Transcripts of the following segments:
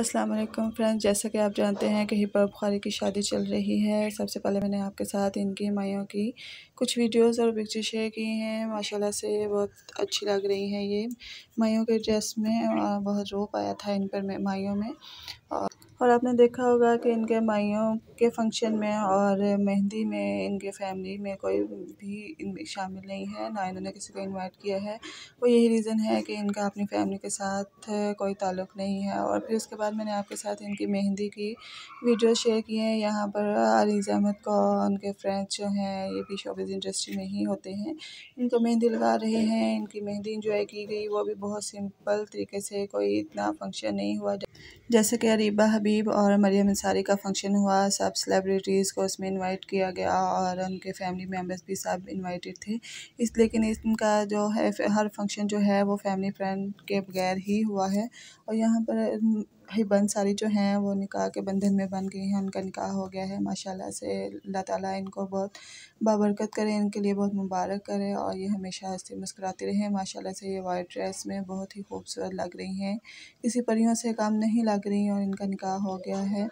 अस्सलाम वालेकुम फ्रेंड्स जैसा कि आप जानते हैं कि हिपा बुखारी की शादी चल रही है सबसे पहले मैंने आपके साथ इनकी माइयों की कुछ वीडियोस और पिक्चर शेयर की हैं माशाल्लाह से बहुत अच्छी लग रही हैं ये माइयों के ड्रेस में बहुत रोप आया था इन पर माइयों में और और आपने देखा होगा कि इनके माइयों के फंक्शन में और मेहंदी में इनके फैमिली में कोई भी शामिल नहीं है ना इन्होंने किसी को इनवाइट किया है वो यही रीज़न है कि इनका अपनी फैमिली के साथ कोई ताल्लुक़ नहीं है और फिर उसके बाद मैंने आपके साथ इनकी मेहंदी की वीडियो शेयर की है यहाँ पर अलीज़ अहमद को उनके फ्रेंड्स जो हैं ये भी शोबिज़ इंडस्ट्री में ही होते हैं इनको मेहंदी लगा रहे हैं इनकी मेहंदी इंजॉय की गई वो भी बहुत सिंपल तरीके से कोई इतना फंक्शन नहीं हुआ जैसे कि अरीबा हबीब और मरियम अंसारी का फंक्शन हुआ सब सेलिब्रिटीज़ को उसमें इनवाइट किया गया और उनके फैमिली मेम्बर्स भी सब इनवाइटेड थे इस लेकिन इनका जो है हर फंक्शन जो है वो फैमिली फ्रेंड के बगैर ही हुआ है और यहाँ पर हिबन सारी जो हैं वो निकाह के बंधन में बन गई हैं उनका निकाह हो गया है माशाल्लाह से अल्लाह ताला इनको बहुत बाबरकत करें इनके लिए बहुत मुबारक करे और ये हमेशा हंसते मुस्कुराते रहें माशाल्लाह से ये वाइट ड्रेस में बहुत ही खूबसूरत लग रही हैं किसी परियों से काम नहीं लग रही और इनका निकाह हो गया है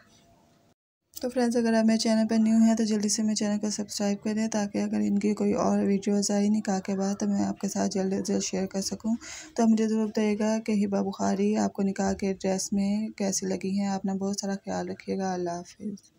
तो फ्रेंड्स अगर आप मेरे चैनल पर न्यू हैं तो जल्दी से मेरे चैनल को सब्सक्राइब करें ताकि अगर इनकी कोई और वीडियोस आई निकाह के बाद तो मैं आपके साथ जल्द से जल्द शेयर कर सकूं तो मुझे ज़रूर बताइएगा कि हिबा बुखारी आपको निकाह के ड्रेस में कैसी लगी हैं आपने बहुत सारा ख्याल रखिएगा अल्लाह हाफिज़